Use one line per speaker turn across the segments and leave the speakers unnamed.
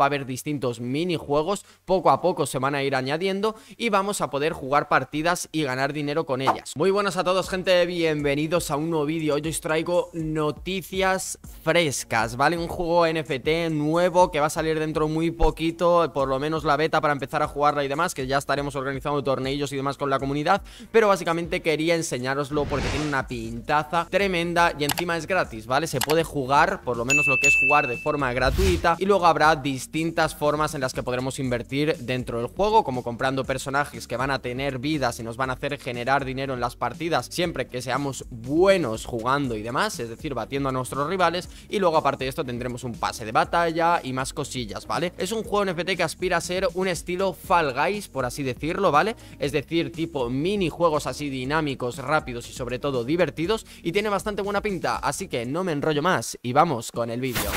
va a haber distintos minijuegos, poco a poco se van a ir añadiendo y vamos a poder jugar partidas y ganar dinero con ellas. Muy buenas a todos gente, bienvenidos a un nuevo vídeo, hoy os traigo noticias frescas, ¿vale? Un juego NFT nuevo que va a salir dentro muy poquito, por lo menos la beta para empezar a jugarla y demás, que ya estaremos organizando torneillos y demás con la comunidad, pero básicamente quería enseñároslo porque tiene una pintaza tremenda y encima es gratis, ¿vale? Se puede jugar, por lo menos lo que es jugar de forma gratuita y luego habrá distintos distintas formas en las que podremos invertir dentro del juego, como comprando personajes que van a tener vidas y nos van a hacer generar dinero en las partidas siempre que seamos buenos jugando y demás, es decir, batiendo a nuestros rivales y luego aparte de esto tendremos un pase de batalla y más cosillas, ¿vale? Es un juego NFT que aspira a ser un estilo Fall Guys, por así decirlo, ¿vale? Es decir, tipo minijuegos así dinámicos, rápidos y sobre todo divertidos y tiene bastante buena pinta, así que no me enrollo más y vamos con el vídeo.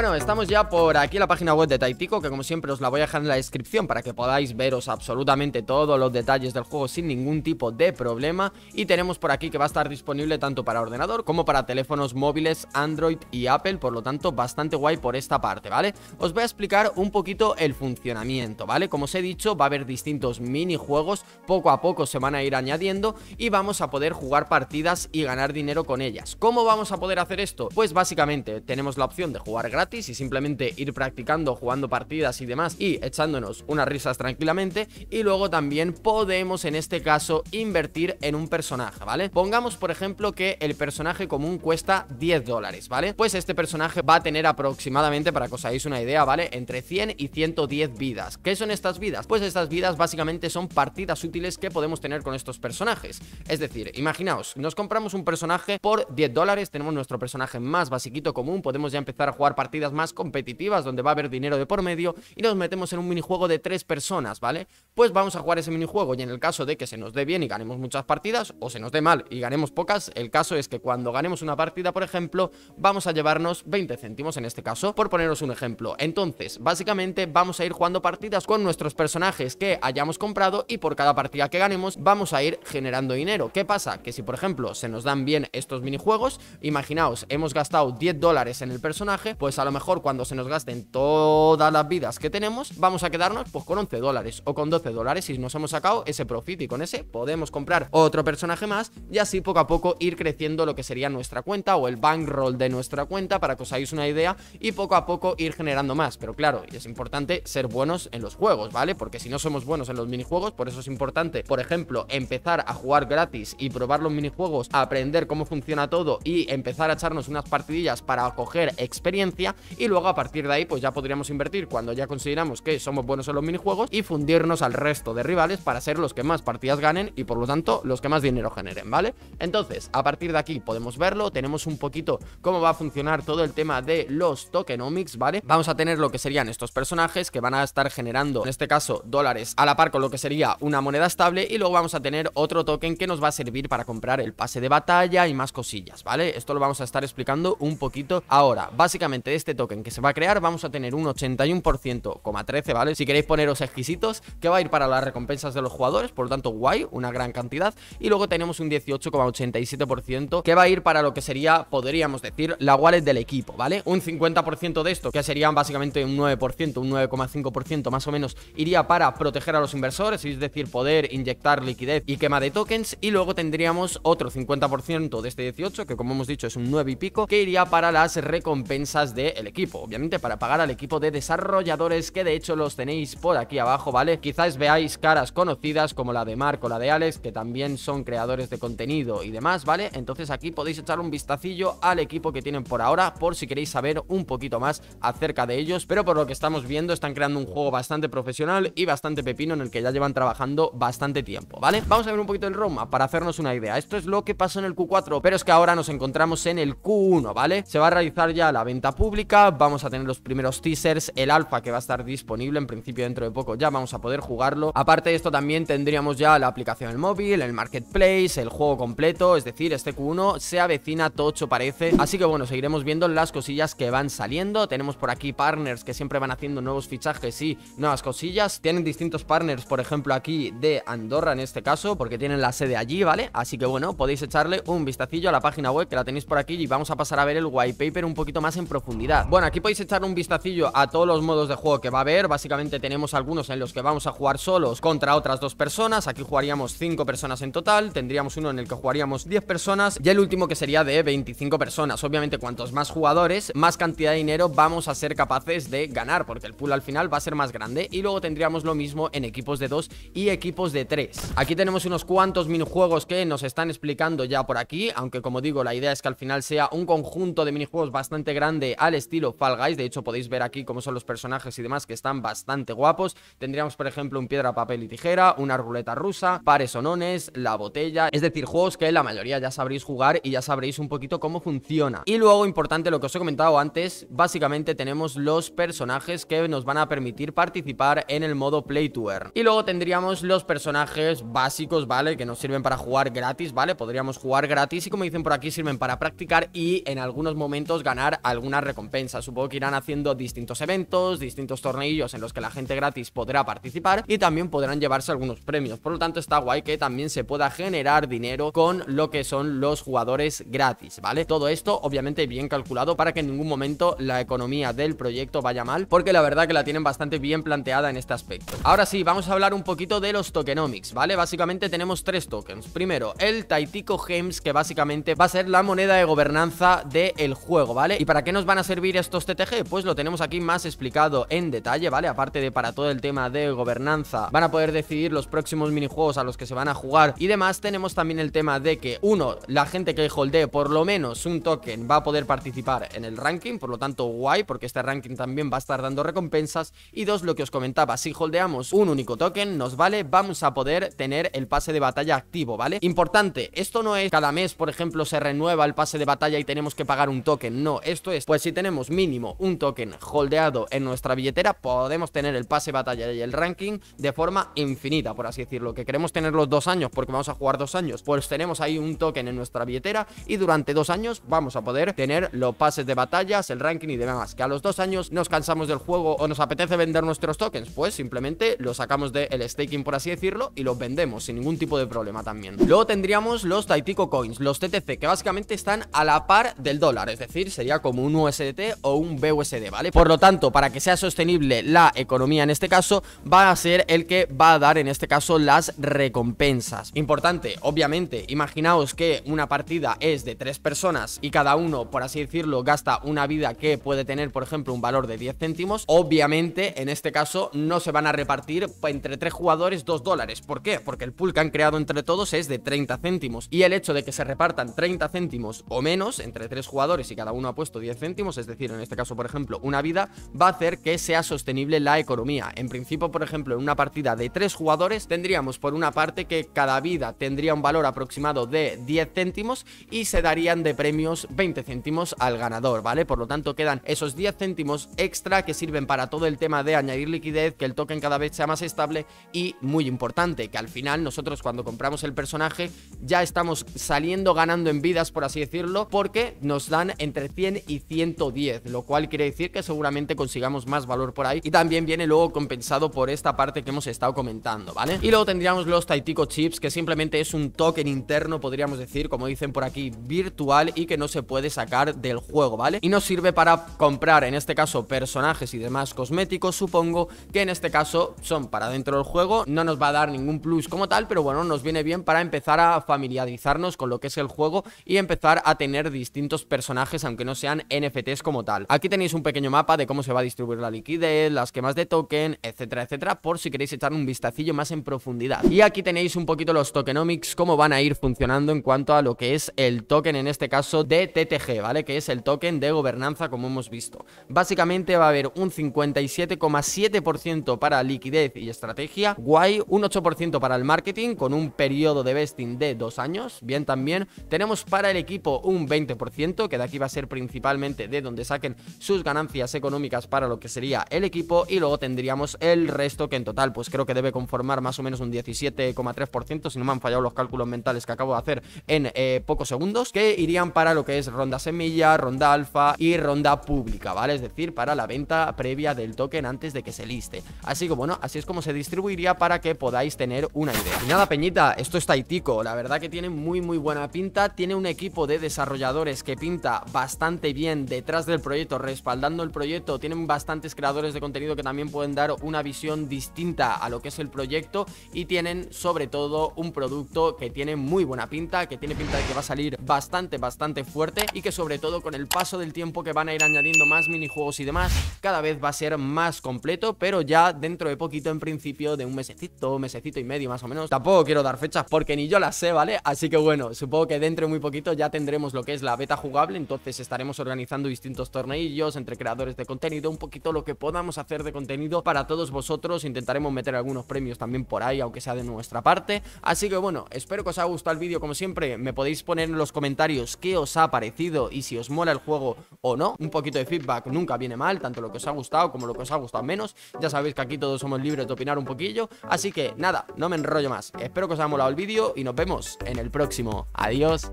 Bueno, estamos ya por aquí en la página web de Taitico, que como siempre os la voy a dejar en la descripción para que podáis veros absolutamente todos los detalles del juego sin ningún tipo de problema. Y tenemos por aquí que va a estar disponible tanto para ordenador como para teléfonos móviles, Android y Apple, por lo tanto bastante guay por esta parte, ¿vale? Os voy a explicar un poquito el funcionamiento, ¿vale? Como os he dicho, va a haber distintos minijuegos, poco a poco se van a ir añadiendo y vamos a poder jugar partidas y ganar dinero con ellas. ¿Cómo vamos a poder hacer esto? Pues básicamente tenemos la opción de jugar gratis y simplemente ir practicando, jugando partidas y demás y echándonos unas risas tranquilamente y luego también podemos en este caso invertir en un personaje, ¿vale? Pongamos por ejemplo que el personaje común cuesta 10 dólares, ¿vale? Pues este personaje va a tener aproximadamente, para que os hagáis una idea, ¿vale? Entre 100 y 110 vidas. ¿Qué son estas vidas? Pues estas vidas básicamente son partidas útiles que podemos tener con estos personajes. Es decir, imaginaos, nos compramos un personaje por 10 dólares, tenemos nuestro personaje más basiquito común, podemos ya empezar a jugar partidas más competitivas donde va a haber dinero de por medio y nos metemos en un minijuego de tres personas, ¿vale? Pues vamos a jugar ese minijuego y en el caso de que se nos dé bien y ganemos muchas partidas o se nos dé mal y ganemos pocas, el caso es que cuando ganemos una partida, por ejemplo, vamos a llevarnos 20 céntimos en este caso, por poneros un ejemplo. Entonces, básicamente vamos a ir jugando partidas con nuestros personajes que hayamos comprado y por cada partida que ganemos vamos a ir generando dinero. ¿Qué pasa? Que si por ejemplo se nos dan bien estos minijuegos, imaginaos, hemos gastado 10 dólares en el personaje, pues a lo mejor cuando se nos gasten todas las vidas que tenemos, vamos a quedarnos pues con 11 dólares o con 12 dólares si nos hemos sacado ese profit y con ese podemos comprar otro personaje más y así poco a poco ir creciendo lo que sería nuestra cuenta o el bankroll de nuestra cuenta para que os hagáis una idea y poco a poco ir generando más. Pero claro, es importante ser buenos en los juegos, ¿vale? Porque si no somos buenos en los minijuegos, por eso es importante, por ejemplo, empezar a jugar gratis y probar los minijuegos, aprender cómo funciona todo y empezar a echarnos unas partidillas para coger experiencia y luego a partir de ahí pues ya podríamos invertir cuando ya consideramos que somos buenos en los minijuegos y fundirnos al resto de rivales para ser los que más partidas ganen y por lo tanto los que más dinero generen, ¿vale? Entonces, a partir de aquí podemos verlo, tenemos un poquito cómo va a funcionar todo el tema de los tokenomics, ¿vale? Vamos a tener lo que serían estos personajes que van a estar generando, en este caso, dólares a la par con lo que sería una moneda estable y luego vamos a tener otro token que nos va a servir para comprar el pase de batalla y más cosillas, ¿vale? Esto lo vamos a estar explicando un poquito ahora. Básicamente este token que se va a crear vamos a tener un 81,13, ¿vale? Si queréis poneros exquisitos, que va a ir para las recompensas de los jugadores, por lo tanto guay, una gran cantidad. Y luego tenemos un 18,87% que va a ir para lo que sería, podríamos decir, la wallet del equipo, ¿vale? Un 50% de esto, que serían básicamente un 9%, un 9,5% más o menos, iría para proteger a los inversores, es decir, poder inyectar liquidez y quema de tokens. Y luego tendríamos otro 50% de este 18, que como hemos dicho es un 9 y pico, que iría para las recompensas de el equipo. Obviamente para pagar al equipo de desarrolladores que de hecho los tenéis por aquí abajo, ¿vale? Quizás veáis caras conocidas como la de Marco, la de Alex, que también son creadores de contenido y demás, ¿vale? Entonces aquí podéis echar un vistacillo al equipo que tienen por ahora por si queréis saber un poquito más acerca de ellos. Pero por lo que estamos viendo están creando un juego bastante profesional y bastante pepino en el que ya llevan trabajando bastante tiempo, ¿vale? Vamos a ver un poquito el Roma para hacernos una idea. Esto es lo que pasó en el Q4, pero es que ahora nos encontramos en el Q1, ¿vale? Se va a realizar ya la venta pública vamos a tener los primeros teasers, el alfa que va a estar disponible en principio dentro de poco ya vamos a poder jugarlo. Aparte de esto también tendríamos ya la aplicación del móvil, el marketplace, el juego completo, es decir, este Q1 se avecina tocho parece. Así que bueno, seguiremos viendo las cosillas que van saliendo. Tenemos por aquí partners que siempre van haciendo nuevos fichajes y nuevas cosillas. Tienen distintos partners, por ejemplo aquí de Andorra en este caso, porque tienen la sede allí, ¿vale? Así que bueno, podéis echarle un vistacillo a la página web que la tenéis por aquí y vamos a pasar a ver el white paper un poquito más en profundidad. Bueno, aquí podéis echar un vistacillo a todos los modos de juego que va a haber Básicamente tenemos algunos en los que vamos a jugar solos contra otras dos personas Aquí jugaríamos 5 personas en total Tendríamos uno en el que jugaríamos 10 personas Y el último que sería de 25 personas Obviamente cuantos más jugadores, más cantidad de dinero vamos a ser capaces de ganar Porque el pool al final va a ser más grande Y luego tendríamos lo mismo en equipos de 2 y equipos de 3 Aquí tenemos unos cuantos minijuegos que nos están explicando ya por aquí Aunque como digo, la idea es que al final sea un conjunto de minijuegos bastante grande al estilo Fall Guys. De hecho, podéis ver aquí cómo son los personajes y demás que están bastante guapos. Tendríamos, por ejemplo, un piedra, papel y tijera, una ruleta rusa, pares o nones la botella. Es decir, juegos que la mayoría ya sabréis jugar y ya sabréis un poquito cómo funciona. Y luego, importante lo que os he comentado antes, básicamente tenemos los personajes que nos van a permitir participar en el modo Play to Earn. Y luego tendríamos los personajes básicos, ¿vale? Que nos sirven para jugar gratis, ¿vale? Podríamos jugar gratis y como dicen por aquí, sirven para practicar y en algunos momentos ganar algunas recompensas Pensa, Supongo que irán haciendo distintos eventos, distintos torneillos en los que la gente gratis podrá participar y también podrán llevarse algunos premios. Por lo tanto, está guay que también se pueda generar dinero con lo que son los jugadores gratis, ¿vale? Todo esto, obviamente, bien calculado para que en ningún momento la economía del proyecto vaya mal, porque la verdad que la tienen bastante bien planteada en este aspecto. Ahora sí, vamos a hablar un poquito de los tokenomics, ¿vale? Básicamente tenemos tres tokens. Primero, el Taitico Games, que básicamente va a ser la moneda de gobernanza del juego, ¿vale? ¿Y para qué nos van a ser servir estos TTG? Pues lo tenemos aquí más explicado en detalle, ¿vale? Aparte de para todo el tema de gobernanza, van a poder decidir los próximos minijuegos a los que se van a jugar y demás. Tenemos también el tema de que, uno, la gente que holdee por lo menos un token va a poder participar en el ranking, por lo tanto, guay, porque este ranking también va a estar dando recompensas. Y dos, lo que os comentaba, si holdeamos un único token, nos vale, vamos a poder tener el pase de batalla activo, ¿vale? Importante, esto no es cada mes, por ejemplo, se renueva el pase de batalla y tenemos que pagar un token, no, esto es, pues si tenemos mínimo un token holdeado en nuestra billetera, podemos tener el pase batalla y el ranking de forma infinita, por así decirlo. Que queremos tener los dos años porque vamos a jugar dos años, pues tenemos ahí un token en nuestra billetera y durante dos años vamos a poder tener los pases de batallas, el ranking y demás. Que a los dos años nos cansamos del juego o nos apetece vender nuestros tokens, pues simplemente los sacamos del staking, por así decirlo, y los vendemos sin ningún tipo de problema también. Luego tendríamos los Taitico Coins, los TTC, que básicamente están a la par del dólar, es decir, sería como un USD o un BUSD, ¿vale? Por lo tanto, para que sea sostenible la economía en este caso, va a ser el que va a dar en este caso las recompensas. Importante, obviamente, imaginaos que una partida es de tres personas y cada uno, por así decirlo, gasta una vida que puede tener, por ejemplo, un valor de 10 céntimos. Obviamente, en este caso, no se van a repartir entre tres jugadores 2 dólares. ¿Por qué? Porque el pool que han creado entre todos es de 30 céntimos. Y el hecho de que se repartan 30 céntimos o menos entre tres jugadores y cada uno ha puesto 10 céntimos es decir, en este caso, por ejemplo, una vida, va a hacer que sea sostenible la economía. En principio, por ejemplo, en una partida de tres jugadores tendríamos por una parte que cada vida tendría un valor aproximado de 10 céntimos y se darían de premios 20 céntimos al ganador, ¿vale? Por lo tanto, quedan esos 10 céntimos extra que sirven para todo el tema de añadir liquidez, que el token cada vez sea más estable y muy importante, que al final nosotros cuando compramos el personaje ya estamos saliendo ganando en vidas, por así decirlo, porque nos dan entre 100 y 100 10, lo cual quiere decir que seguramente consigamos más valor por ahí y también viene luego compensado por esta parte que hemos estado comentando, ¿vale? Y luego tendríamos los Taitico Chips, que simplemente es un token interno, podríamos decir, como dicen por aquí, virtual y que no se puede sacar del juego, ¿vale? Y nos sirve para comprar, en este caso, personajes y demás cosméticos, supongo, que en este caso son para dentro del juego, no nos va a dar ningún plus como tal, pero bueno, nos viene bien para empezar a familiarizarnos con lo que es el juego y empezar a tener distintos personajes, aunque no sean NFTs como tal. Aquí tenéis un pequeño mapa de cómo se va a distribuir la liquidez, las quemas de token, etcétera, etcétera, por si queréis echar un vistacillo más en profundidad. Y aquí tenéis un poquito los tokenomics, cómo van a ir funcionando en cuanto a lo que es el token, en este caso de TTG, ¿vale? Que es el token de gobernanza, como hemos visto. Básicamente va a haber un 57,7% para liquidez y estrategia, guay, un 8% para el marketing, con un periodo de vesting de dos años, bien también. Tenemos para el equipo un 20%, que de aquí va a ser principalmente de donde saquen sus ganancias económicas para lo que sería el equipo y luego tendríamos el resto que en total pues creo que debe conformar más o menos un 17,3% si no me han fallado los cálculos mentales que acabo de hacer en eh, pocos segundos que irían para lo que es ronda semilla, ronda alfa y ronda pública, ¿vale? Es decir, para la venta previa del token antes de que se liste. Así que bueno, así es como se distribuiría para que podáis tener una idea. Y nada, Peñita, esto está Taitico, la verdad que tiene muy muy buena pinta, tiene un equipo de desarrolladores que pinta bastante bien detrás del proyecto, respaldando el proyecto. Tienen bastantes creadores de contenido que también pueden dar una visión distinta a lo que es el proyecto y tienen sobre todo un producto que tiene muy buena pinta, que tiene pinta de que va a salir bastante, bastante fuerte y que sobre todo con el paso del tiempo que van a ir añadiendo más minijuegos y demás, cada vez va a ser más completo, pero ya dentro de poquito en principio de un mesecito, mesecito y medio más o menos. Tampoco quiero dar fechas porque ni yo las sé, ¿vale? Así que bueno, supongo que dentro de muy poquito ya tendremos lo que es la beta jugable, entonces estaremos organizando distintos torneillos, entre creadores de contenido, un poquito lo que podamos hacer de contenido para todos vosotros. Intentaremos meter algunos premios también por ahí, aunque sea de nuestra parte. Así que bueno, espero que os haya gustado el vídeo como siempre. Me podéis poner en los comentarios qué os ha parecido y si os mola el juego o no. Un poquito de feedback nunca viene mal, tanto lo que os ha gustado como lo que os ha gustado menos. Ya sabéis que aquí todos somos libres de opinar un poquillo. Así que nada, no me enrollo más. Espero que os haya molado el vídeo y nos vemos en el próximo. Adiós.